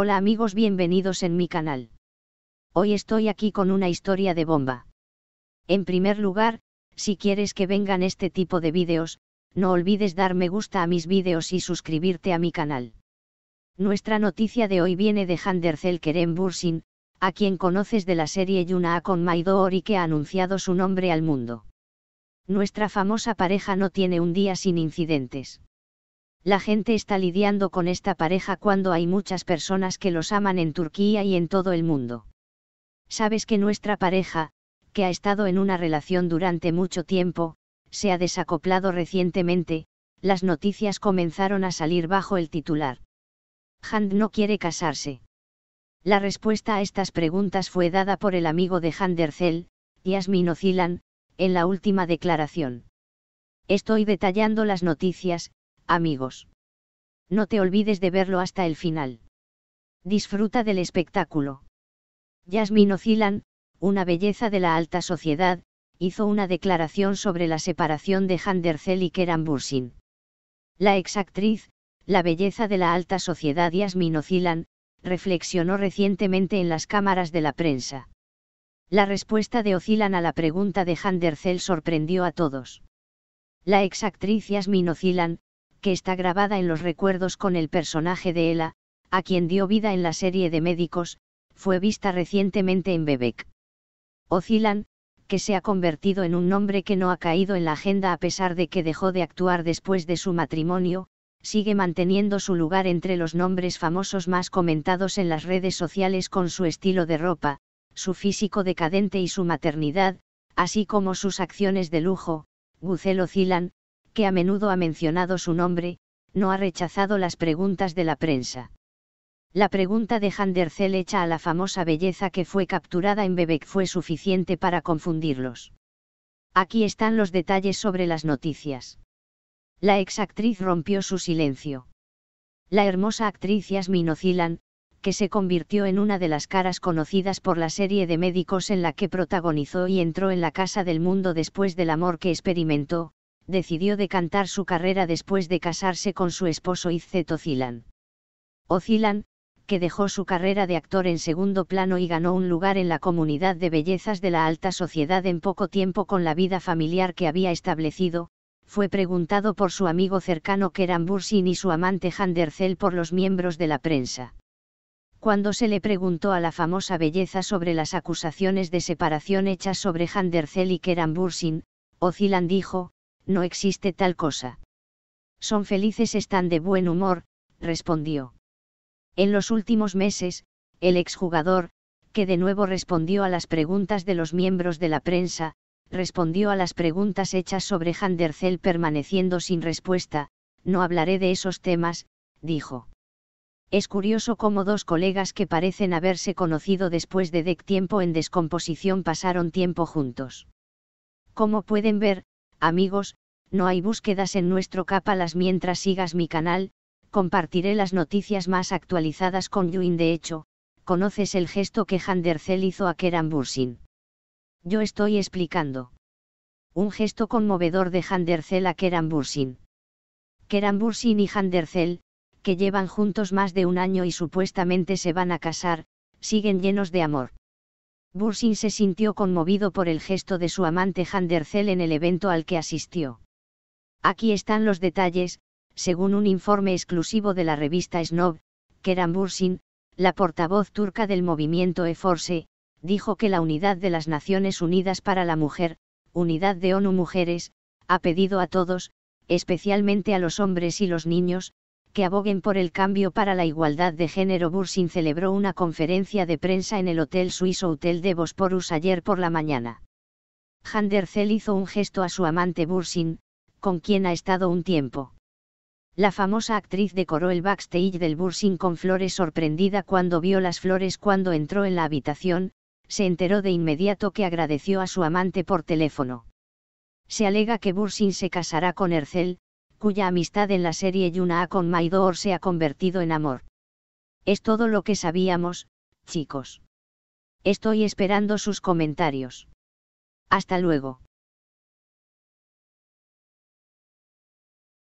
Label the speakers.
Speaker 1: Hola amigos bienvenidos en mi canal. Hoy estoy aquí con una historia de bomba. En primer lugar, si quieres que vengan este tipo de vídeos, no olvides dar me gusta a mis vídeos y suscribirte a mi canal. Nuestra noticia de hoy viene de Handercel Kerem Bursin, a quien conoces de la serie Yuna A con Maido y que ha anunciado su nombre al mundo. Nuestra famosa pareja no tiene un día sin incidentes. La gente está lidiando con esta pareja cuando hay muchas personas que los aman en Turquía y en todo el mundo. Sabes que nuestra pareja, que ha estado en una relación durante mucho tiempo, se ha desacoplado recientemente, las noticias comenzaron a salir bajo el titular. Hand no quiere casarse. La respuesta a estas preguntas fue dada por el amigo de Hand Derzel, Yasmin Ocilan, en la última declaración. Estoy detallando las noticias, amigos. No te olvides de verlo hasta el final. Disfruta del espectáculo. Yasmin Ocilan, una belleza de la alta sociedad, hizo una declaración sobre la separación de Handercel y Keran Bursin. La exactriz, la belleza de la alta sociedad Yasmin Ocilan, reflexionó recientemente en las cámaras de la prensa. La respuesta de Ocilan a la pregunta de Handercel sorprendió a todos. La exactriz Yasmin Ocilan, que está grabada en los recuerdos con el personaje de Ella, a quien dio vida en la serie de médicos, fue vista recientemente en Bebek. Ocilan, que se ha convertido en un nombre que no ha caído en la agenda a pesar de que dejó de actuar después de su matrimonio, sigue manteniendo su lugar entre los nombres famosos más comentados en las redes sociales con su estilo de ropa, su físico decadente y su maternidad, así como sus acciones de lujo. Gucel Ocilan, que a menudo ha mencionado su nombre, no ha rechazado las preguntas de la prensa. La pregunta de Handercel hecha a la famosa belleza que fue capturada en Bebek fue suficiente para confundirlos. Aquí están los detalles sobre las noticias. La exactriz rompió su silencio. La hermosa actriz Yasmin Ocilan, que se convirtió en una de las caras conocidas por la serie de médicos en la que protagonizó y entró en la casa del mundo después del amor que experimentó, decidió decantar su carrera después de casarse con su esposo Izzet Ocilan. Ocilan, que dejó su carrera de actor en segundo plano y ganó un lugar en la comunidad de bellezas de la alta sociedad en poco tiempo con la vida familiar que había establecido, fue preguntado por su amigo cercano Keran Bursin y su amante Handercel por los miembros de la prensa. Cuando se le preguntó a la famosa belleza sobre las acusaciones de separación hechas sobre Handercel y Keran Bursin, Ocilan dijo, no existe tal cosa. Son felices, están de buen humor, respondió. En los últimos meses, el exjugador, que de nuevo respondió a las preguntas de los miembros de la prensa, respondió a las preguntas hechas sobre Handercel permaneciendo sin respuesta, no hablaré de esos temas, dijo. Es curioso cómo dos colegas que parecen haberse conocido después de deck tiempo en descomposición pasaron tiempo juntos. Como pueden ver, amigos, no hay búsquedas en nuestro capa las mientras sigas mi canal, compartiré las noticias más actualizadas con Yuin de hecho, conoces el gesto que Handercel hizo a Keran Yo estoy explicando. Un gesto conmovedor de Handercel a Keran Bursin. Keran y Handercel, que llevan juntos más de un año y supuestamente se van a casar, siguen llenos de amor. Bursin se sintió conmovido por el gesto de su amante Handercel en el evento al que asistió. Aquí están los detalles, según un informe exclusivo de la revista Snob, Kerem Bursin, la portavoz turca del movimiento E-Force, dijo que la Unidad de las Naciones Unidas para la Mujer, Unidad de ONU Mujeres, ha pedido a todos, especialmente a los hombres y los niños, que aboguen por el cambio para la igualdad de género. Bursin celebró una conferencia de prensa en el Hotel Suizo Hotel de Bosporus ayer por la mañana. Handercel hizo un gesto a su amante Bursin, con quien ha estado un tiempo. La famosa actriz decoró el backstage del Bursin con flores sorprendida cuando vio las flores cuando entró en la habitación, se enteró de inmediato que agradeció a su amante por teléfono. Se alega que Bursin se casará con Ercel, cuya amistad en la serie Yuna A con Maidor se ha convertido en amor. Es todo lo que sabíamos, chicos. Estoy esperando sus comentarios. Hasta luego.